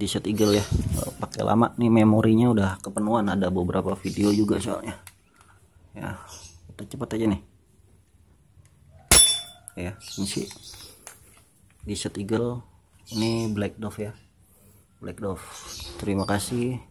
di set eagle ya pakai lama nih memorinya udah kepenuhan ada beberapa video juga soalnya ya kita cepat aja nih ya ini di set eagle ini black dove ya black dove terima kasih